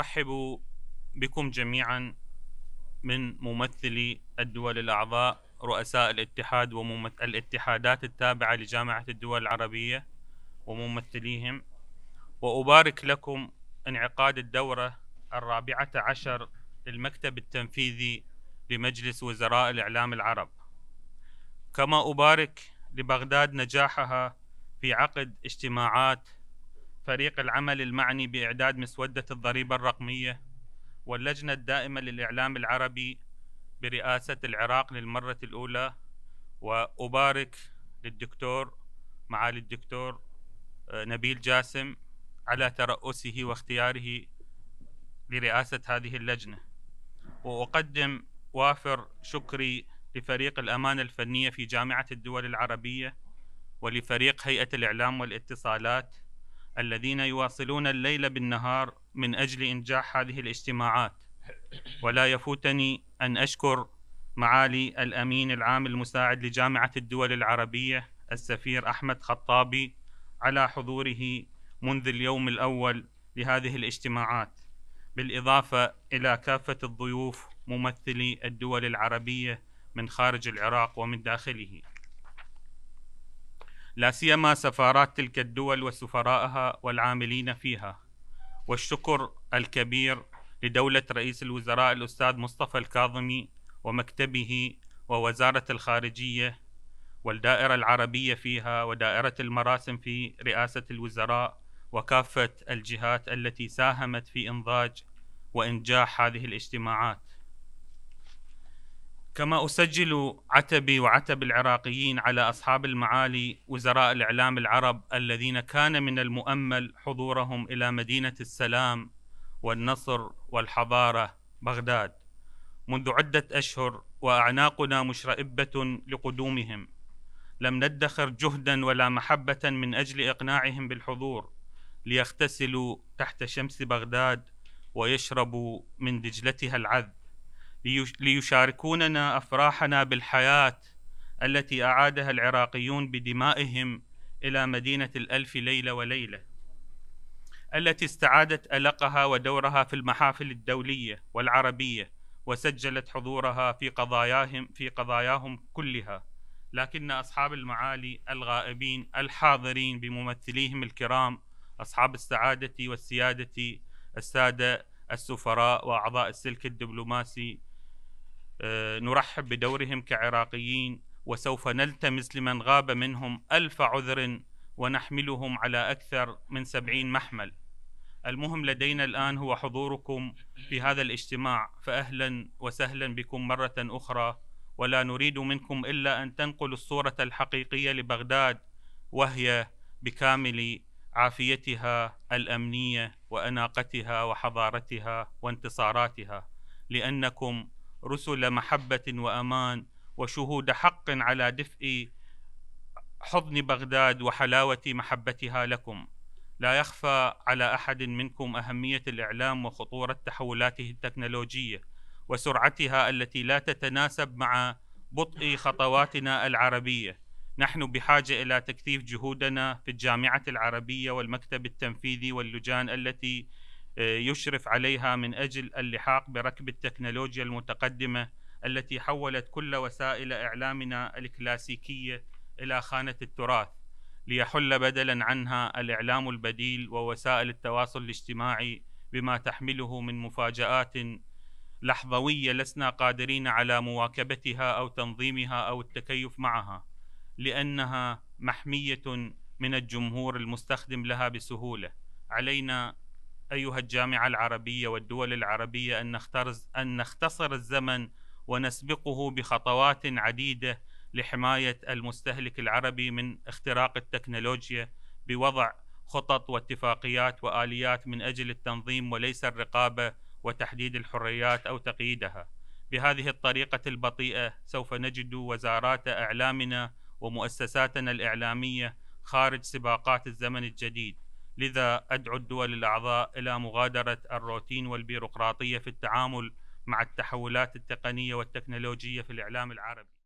أرحب بكم جميعا من ممثلي الدول الأعضاء رؤساء الاتحاد الاتحادات التابعة لجامعة الدول العربية وممثليهم وأبارك لكم انعقاد الدورة الرابعة عشر للمكتب التنفيذي لمجلس وزراء الإعلام العرب كما أبارك لبغداد نجاحها في عقد اجتماعات فريق العمل المعني بإعداد مسودة الضريبة الرقمية واللجنة الدائمة للإعلام العربي برئاسة العراق للمرة الأولى وأبارك للدكتور معالي الدكتور آه، نبيل جاسم على ترأسه واختياره لرئاسة هذه اللجنة وأقدم وافر شكري لفريق الأمانة الفنية في جامعة الدول العربية ولفريق هيئة الإعلام والاتصالات الذين يواصلون الليل بالنهار من أجل إنجاح هذه الاجتماعات ولا يفوتني أن أشكر معالي الأمين العام المساعد لجامعة الدول العربية السفير أحمد خطابي على حضوره منذ اليوم الأول لهذه الاجتماعات بالإضافة إلى كافة الضيوف ممثلي الدول العربية من خارج العراق ومن داخله لا سيما سفارات تلك الدول وسفرائها والعاملين فيها والشكر الكبير لدولة رئيس الوزراء الأستاذ مصطفى الكاظمي ومكتبه ووزارة الخارجية والدائرة العربية فيها ودائرة المراسم في رئاسة الوزراء وكافة الجهات التي ساهمت في إنضاج وإنجاح هذه الاجتماعات كما أسجل عتبي وعتب العراقيين على أصحاب المعالي وزراء الإعلام العرب الذين كان من المؤمل حضورهم إلى مدينة السلام والنصر والحضارة بغداد منذ عدة أشهر وأعناقنا مشرئبة لقدومهم لم ندخر جهدا ولا محبة من أجل إقناعهم بالحضور ليغتسلوا تحت شمس بغداد ويشربوا من دجلتها العذب ليشاركوننا افراحنا بالحياه التي اعادها العراقيون بدمائهم الى مدينه الالف ليله وليله التي استعادت القها ودورها في المحافل الدوليه والعربيه وسجلت حضورها في قضاياهم في قضاياهم كلها لكن اصحاب المعالي الغائبين الحاضرين بممثليهم الكرام اصحاب السعاده والسياده الساده السفراء واعضاء السلك الدبلوماسي آه، نرحب بدورهم كعراقيين وسوف نلتمس لمن غاب منهم ألف عذر ونحملهم على أكثر من سبعين محمل المهم لدينا الآن هو حضوركم في هذا الاجتماع فأهلا وسهلا بكم مرة أخرى ولا نريد منكم إلا أن تنقلوا الصورة الحقيقية لبغداد وهي بكامل عافيتها الأمنية وأناقتها وحضارتها وانتصاراتها لأنكم رسل محبة وأمان وشهود حق على دفء حضن بغداد وحلاوة محبتها لكم لا يخفى على أحد منكم أهمية الإعلام وخطورة تحولاته التكنولوجية وسرعتها التي لا تتناسب مع بطء خطواتنا العربية نحن بحاجة إلى تكثيف جهودنا في الجامعة العربية والمكتب التنفيذي واللجان التي آه، يشرف عليها من أجل اللحاق بركب التكنولوجيا المتقدمة التي حولت كل وسائل إعلامنا الكلاسيكية إلى خانة التراث ليحل بدلا عنها الإعلام البديل ووسائل التواصل الاجتماعي بما تحمله من مفاجآت لحظوية لسنا قادرين على مواكبتها أو تنظيمها أو التكيف معها لأنها محمية من الجمهور المستخدم لها بسهولة علينا أيها الجامعة العربية والدول العربية أن نختار أن نختصر الزمن ونسبقه بخطوات عديدة لحماية المستهلك العربي من اختراق التكنولوجيا بوضع خطط واتفاقيات وآليات من أجل التنظيم وليس الرقابة وتحديد الحريات أو تقييدها. بهذه الطريقة البطيئة سوف نجد وزارات إعلامنا ومؤسساتنا الإعلامية خارج سباقات الزمن الجديد. لذا أدعو الدول الأعضاء إلى مغادرة الروتين والبيروقراطية في التعامل مع التحولات التقنية والتكنولوجية في الإعلام العربي